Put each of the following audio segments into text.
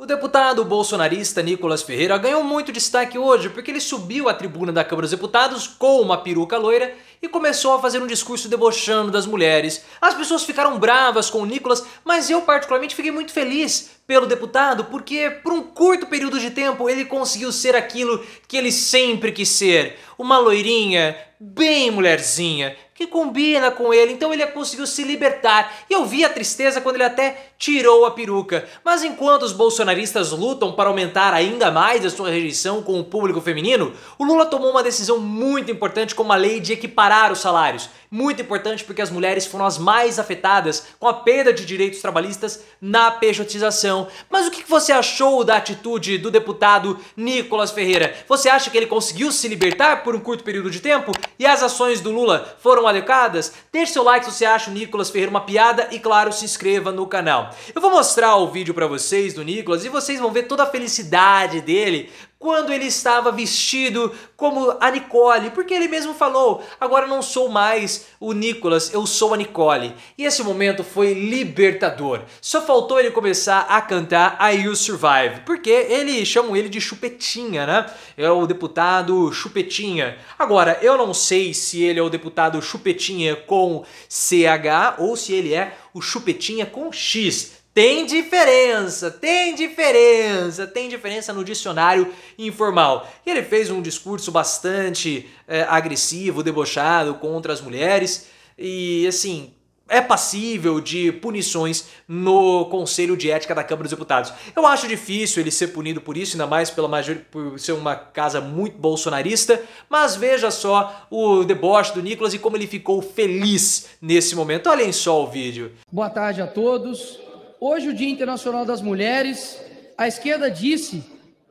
O deputado bolsonarista Nicolas Ferreira ganhou muito destaque hoje porque ele subiu à tribuna da Câmara dos Deputados com uma peruca loira e começou a fazer um discurso debochando das mulheres. As pessoas ficaram bravas com o Nicolas, mas eu particularmente fiquei muito feliz pelo deputado porque, por um curto período de tempo, ele conseguiu ser aquilo que ele sempre quis ser: uma loirinha, bem mulherzinha, que combina com ele, então ele conseguiu se libertar. E eu vi a tristeza quando ele até tirou a peruca. Mas enquanto os bolsonaristas lutam para aumentar ainda mais a sua rejeição com o público feminino, o Lula tomou uma decisão muito importante com uma lei de equiparar os salários. Muito importante porque as mulheres foram as mais afetadas com a perda de direitos trabalhistas na pejotização. Mas o que você achou da atitude do deputado Nicolas Ferreira? Você acha que ele conseguiu se libertar por um curto período de tempo? E as ações do Lula foram alecadas Deixe seu like se você acha o Nicolas Ferreira uma piada e, claro, se inscreva no canal. Eu vou mostrar o vídeo para vocês do Nicolas e vocês vão ver toda a felicidade dele quando ele estava vestido como a Nicole, porque ele mesmo falou: agora não sou mais o Nicolas, eu sou a Nicole. E esse momento foi libertador. Só faltou ele começar a cantar I You Survive, porque ele chamam ele de Chupetinha, né? É o deputado Chupetinha. Agora, eu não sei se ele é o deputado Chupetinha com CH ou se ele é o Chupetinha com X. Tem diferença, tem diferença, tem diferença no dicionário informal. E ele fez um discurso bastante é, agressivo, debochado contra as mulheres e assim. É passível de punições no Conselho de Ética da Câmara dos Deputados. Eu acho difícil ele ser punido por isso, ainda mais pela major... por ser uma casa muito bolsonarista, mas veja só o deboche do Nicolas e como ele ficou feliz nesse momento. Olhem só o vídeo. Boa tarde a todos. Hoje, o Dia Internacional das Mulheres, a esquerda disse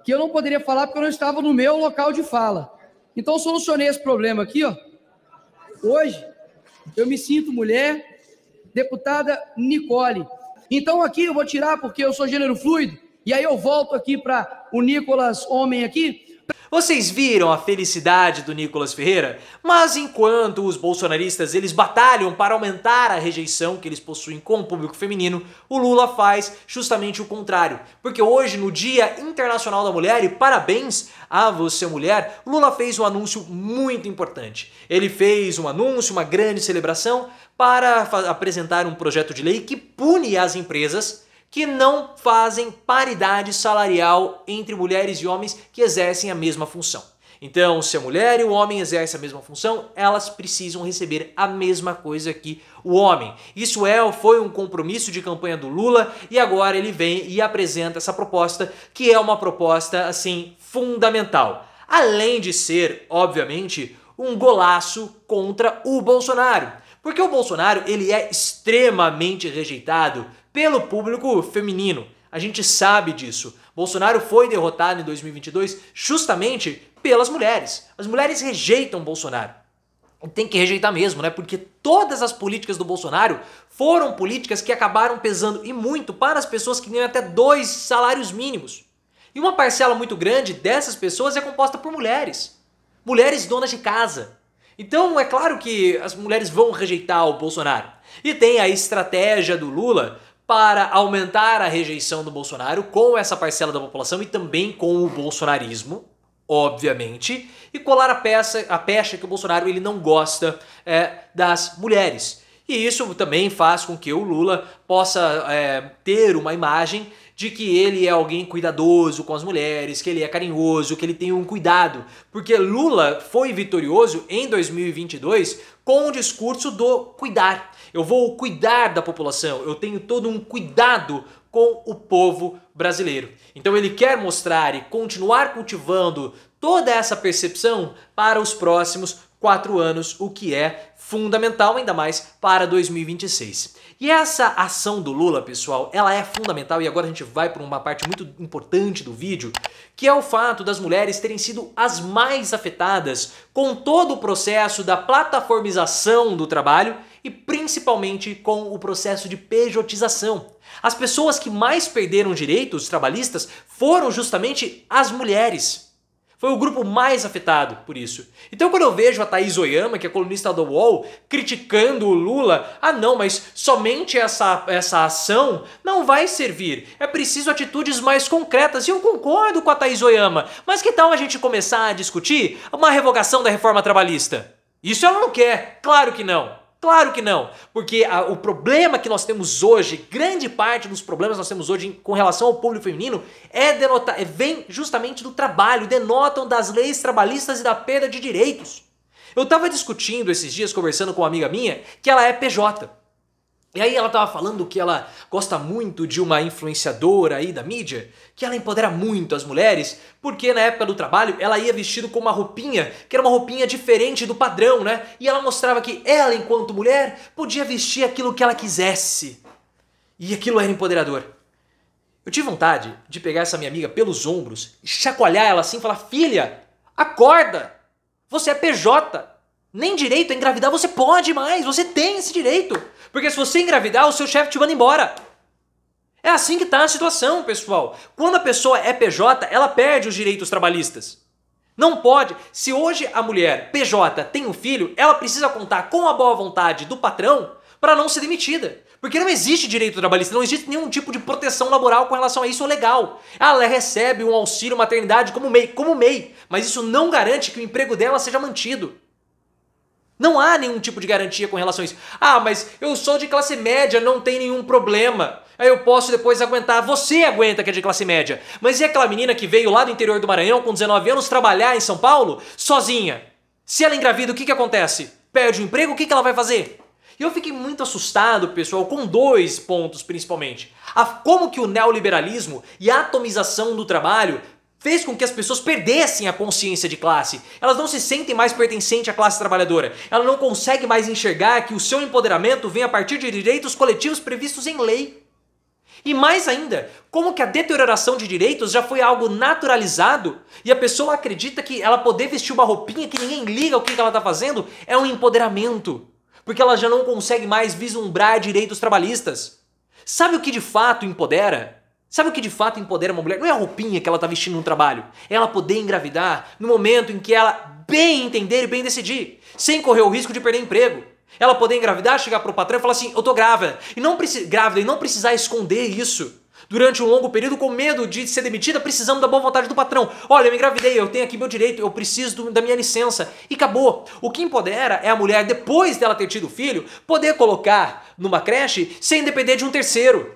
que eu não poderia falar porque eu não estava no meu local de fala. Então, solucionei esse problema aqui, ó. Hoje, eu me sinto mulher, deputada Nicole. Então, aqui eu vou tirar porque eu sou gênero fluido, e aí eu volto aqui para o Nicolas Homem aqui, vocês viram a felicidade do Nicolas Ferreira? Mas enquanto os bolsonaristas eles batalham para aumentar a rejeição que eles possuem com o público feminino, o Lula faz justamente o contrário. Porque hoje, no Dia Internacional da Mulher, e parabéns a você mulher, Lula fez um anúncio muito importante. Ele fez um anúncio, uma grande celebração, para apresentar um projeto de lei que pune as empresas que não fazem paridade salarial entre mulheres e homens que exercem a mesma função. Então, se a mulher e o homem exercem a mesma função, elas precisam receber a mesma coisa que o homem. Isso é, foi um compromisso de campanha do Lula e agora ele vem e apresenta essa proposta, que é uma proposta assim fundamental. Além de ser, obviamente, um golaço contra o Bolsonaro. Porque o Bolsonaro, ele é extremamente rejeitado pelo público feminino. A gente sabe disso. Bolsonaro foi derrotado em 2022 justamente pelas mulheres. As mulheres rejeitam Bolsonaro. Tem que rejeitar mesmo, né? Porque todas as políticas do Bolsonaro foram políticas que acabaram pesando e muito para as pessoas que ganham até dois salários mínimos. E uma parcela muito grande dessas pessoas é composta por mulheres. Mulheres donas de casa. Então é claro que as mulheres vão rejeitar o Bolsonaro. E tem a estratégia do Lula para aumentar a rejeição do Bolsonaro com essa parcela da população e também com o bolsonarismo, obviamente, e colar a peça, a pecha que o Bolsonaro ele não gosta é, das mulheres. E isso também faz com que o Lula possa é, ter uma imagem de que ele é alguém cuidadoso com as mulheres, que ele é carinhoso, que ele tem um cuidado. Porque Lula foi vitorioso em 2022 com o discurso do cuidar eu vou cuidar da população, eu tenho todo um cuidado com o povo brasileiro. Então ele quer mostrar e continuar cultivando toda essa percepção para os próximos quatro anos, o que é fundamental, ainda mais para 2026. E essa ação do Lula, pessoal, ela é fundamental e agora a gente vai para uma parte muito importante do vídeo, que é o fato das mulheres terem sido as mais afetadas com todo o processo da plataformização do trabalho e principalmente com o processo de pejotização. As pessoas que mais perderam direitos trabalhistas foram justamente as mulheres. Foi o grupo mais afetado por isso. Então quando eu vejo a Thaís Oyama, que é colunista do UOL, criticando o Lula, ah não, mas somente essa, essa ação não vai servir. É preciso atitudes mais concretas. E eu concordo com a Thaís Oyama. Mas que tal a gente começar a discutir uma revogação da reforma trabalhista? Isso ela não quer, claro que não. Claro que não, porque a, o problema que nós temos hoje, grande parte dos problemas que nós temos hoje em, com relação ao público feminino, é denota, é, vem justamente do trabalho, denotam das leis trabalhistas e da perda de direitos. Eu estava discutindo esses dias, conversando com uma amiga minha, que ela é PJ. E aí ela estava falando que ela gosta muito de uma influenciadora aí da mídia, que ela empodera muito as mulheres, porque na época do trabalho ela ia vestido com uma roupinha, que era uma roupinha diferente do padrão, né? E ela mostrava que ela, enquanto mulher, podia vestir aquilo que ela quisesse. E aquilo era empoderador. Eu tive vontade de pegar essa minha amiga pelos ombros, chacoalhar ela assim e falar: "Filha, acorda! Você é PJ, nem direito a engravidar você pode mais, você tem esse direito. Porque se você engravidar, o seu chefe te manda embora. É assim que está a situação, pessoal. Quando a pessoa é PJ, ela perde os direitos trabalhistas. Não pode. Se hoje a mulher PJ tem um filho, ela precisa contar com a boa vontade do patrão para não ser demitida. Porque não existe direito trabalhista, não existe nenhum tipo de proteção laboral com relação a isso legal. Ah, ela recebe um auxílio maternidade como MEI, como MEI, mas isso não garante que o emprego dela seja mantido. Não há nenhum tipo de garantia com relação a isso. Ah, mas eu sou de classe média, não tem nenhum problema. Aí eu posso depois aguentar. Você aguenta que é de classe média. Mas e aquela menina que veio lá do interior do Maranhão com 19 anos trabalhar em São Paulo sozinha? Se ela engravida, o que, que acontece? Perde o emprego, o que, que ela vai fazer? E eu fiquei muito assustado, pessoal, com dois pontos principalmente. A, como que o neoliberalismo e a atomização do trabalho fez com que as pessoas perdessem a consciência de classe. Elas não se sentem mais pertencentes à classe trabalhadora. Ela não consegue mais enxergar que o seu empoderamento vem a partir de direitos coletivos previstos em lei. E mais ainda, como que a deterioração de direitos já foi algo naturalizado e a pessoa acredita que ela poder vestir uma roupinha que ninguém liga o que ela está fazendo é um empoderamento, porque ela já não consegue mais vislumbrar direitos trabalhistas. Sabe o que de fato empodera? Sabe o que de fato empodera uma mulher? Não é a roupinha que ela está vestindo no trabalho. É ela poder engravidar no momento em que ela bem entender e bem decidir, sem correr o risco de perder emprego. Ela poder engravidar, chegar para o patrão e falar assim: eu tô grávida. E não grávida e não precisar esconder isso. Durante um longo período, com medo de ser demitida, precisamos da boa vontade do patrão. Olha, eu me engravidei, eu tenho aqui meu direito, eu preciso do, da minha licença. E acabou. O que empodera é a mulher, depois dela ter tido o filho, poder colocar numa creche sem depender de um terceiro.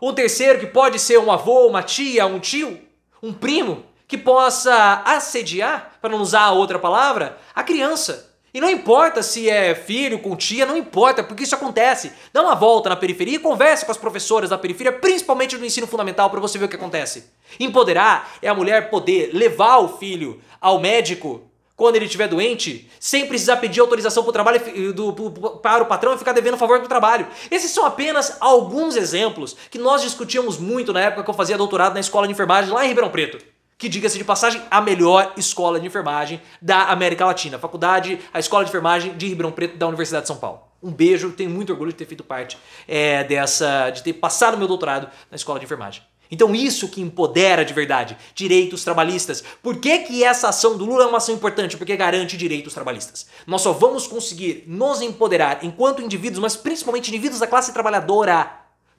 Um terceiro que pode ser um avô, uma tia, um tio, um primo, que possa assediar, para não usar a outra palavra, a criança. E não importa se é filho com tia, não importa, porque isso acontece. Dá uma volta na periferia e converse com as professoras da periferia, principalmente no ensino fundamental, para você ver o que acontece. Empoderar é a mulher poder levar o filho ao médico quando ele estiver doente, sem precisar pedir autorização pro trabalho do, pro, para o patrão e ficar devendo favor para o trabalho. Esses são apenas alguns exemplos que nós discutíamos muito na época que eu fazia doutorado na escola de enfermagem lá em Ribeirão Preto que diga-se de passagem, a melhor escola de enfermagem da América Latina, a faculdade, a escola de enfermagem de Ribeirão Preto da Universidade de São Paulo. Um beijo, tenho muito orgulho de ter feito parte é, dessa, de ter passado meu doutorado na escola de enfermagem. Então isso que empodera de verdade direitos trabalhistas. Por que, que essa ação do Lula é uma ação importante? Porque garante direitos trabalhistas. Nós só vamos conseguir nos empoderar enquanto indivíduos, mas principalmente indivíduos da classe trabalhadora,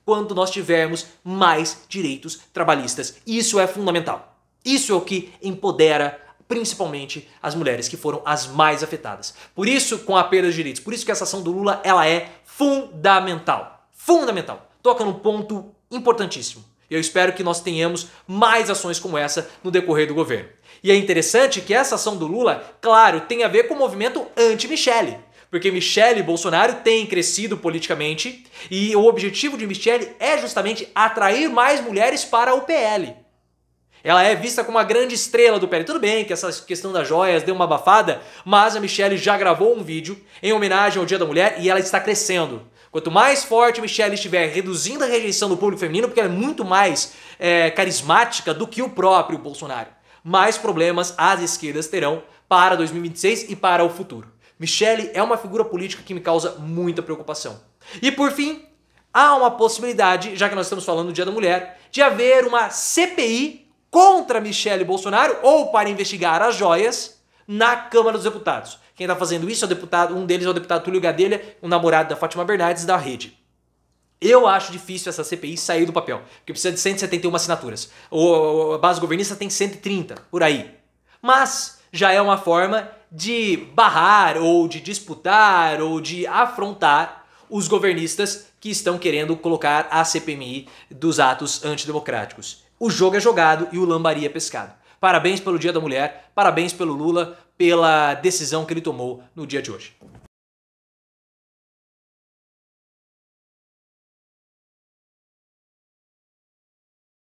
quando nós tivermos mais direitos trabalhistas. Isso é fundamental. Isso é o que empodera principalmente as mulheres que foram as mais afetadas. Por isso, com a perda de direitos, por isso que essa ação do Lula, ela é fundamental. Fundamental. Toca num ponto importantíssimo. E eu espero que nós tenhamos mais ações como essa no decorrer do governo. E é interessante que essa ação do Lula, claro, tem a ver com o movimento anti-Michele. Porque Michele Bolsonaro tem crescido politicamente e o objetivo de Michele é justamente atrair mais mulheres para o PL. Ela é vista como uma grande estrela do PL. Tudo bem que essa questão das joias deu uma abafada, mas a Michelle já gravou um vídeo em homenagem ao Dia da Mulher e ela está crescendo. Quanto mais forte Michelle estiver reduzindo a rejeição do público feminino, porque ela é muito mais é, carismática do que o próprio Bolsonaro, mais problemas as esquerdas terão para 2026 e para o futuro. Michelle é uma figura política que me causa muita preocupação. E por fim, há uma possibilidade, já que nós estamos falando do Dia da Mulher, de haver uma CPI contra Michelle Bolsonaro ou para investigar as joias na Câmara dos Deputados. Quem está fazendo isso é o deputado, um deles é o deputado Túlio Gadelha, um namorado da Fátima Bernardes da Rede. Eu acho difícil essa CPI sair do papel, porque precisa de 171 assinaturas. O, a base governista tem 130, por aí. Mas já é uma forma de barrar, ou de disputar, ou de afrontar os governistas que estão querendo colocar a CPMI dos atos antidemocráticos. O jogo é jogado e o lambaria é pescado. Parabéns pelo Dia da Mulher, parabéns pelo Lula, pela decisão que ele tomou no dia de hoje.